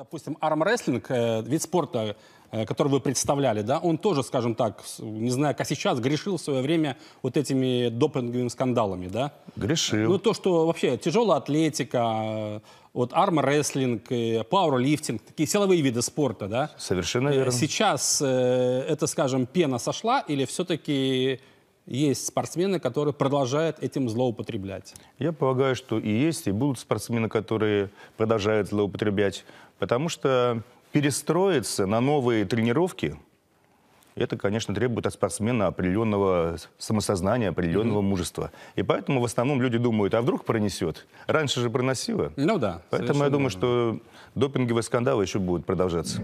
допустим, армрестлинг, э, вид спорта, э, который вы представляли, да, он тоже, скажем так, не знаю, как сейчас, грешил в свое время вот этими допинговыми скандалами, да? Грешил. Ну, то, что вообще тяжелая атлетика, э, вот армрестлинг, э, пауэрлифтинг, такие силовые виды спорта, да? Совершенно э, верно. Сейчас э, это, скажем, пена сошла или все-таки есть спортсмены, которые продолжают этим злоупотреблять? Я полагаю, что и есть, и будут спортсмены, которые продолжают злоупотреблять, потому что перестроиться на новые тренировки, это, конечно, требует от спортсмена определенного самосознания, определенного mm-hmm. мужества. И поэтому в основном люди думают, а вдруг пронесет? Раньше же проносило. Ну да. Поэтому я думаю, верно. что допинговые скандалы еще будут продолжаться.